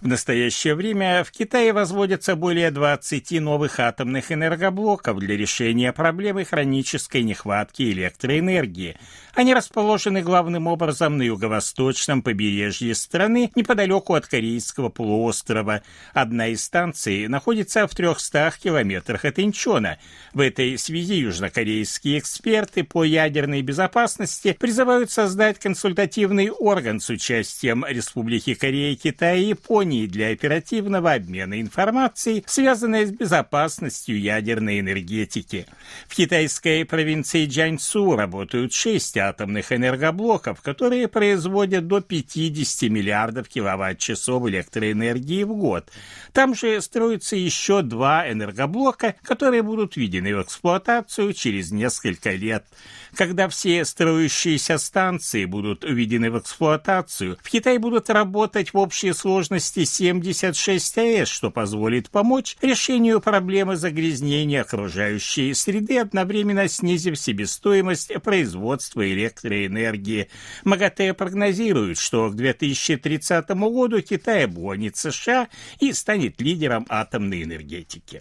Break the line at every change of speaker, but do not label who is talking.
В настоящее время в Китае возводятся более 20 новых атомных энергоблоков для решения проблемы хронической нехватки электроэнергии. Они расположены главным образом на юго-восточном побережье страны, неподалеку от Корейского полуострова. Одна из станций находится в 300 километрах от Инчона. В этой связи южнокорейские эксперты по ядерной безопасности призывают создать консультативный орган с участием Республики Корея, Китая и Японии, компаний для оперативного обмена информацией, связанной с безопасностью ядерной энергетики. В китайской провинции Джаньцу работают шесть атомных энергоблоков, которые производят до 50 миллиардов киловатт-часов электроэнергии в год. Там же строятся еще два энергоблока, которые будут введены в эксплуатацию через несколько лет. Когда все строящиеся станции будут введены в эксплуатацию, в Китае будут работать в общей сложности 276 АЭС, что позволит помочь решению проблемы загрязнения окружающей среды, одновременно снизив себестоимость производства электроэнергии. МАГАТЭ прогнозирует, что к 2030 году Китай обгонит США и станет лидером атомной энергетики.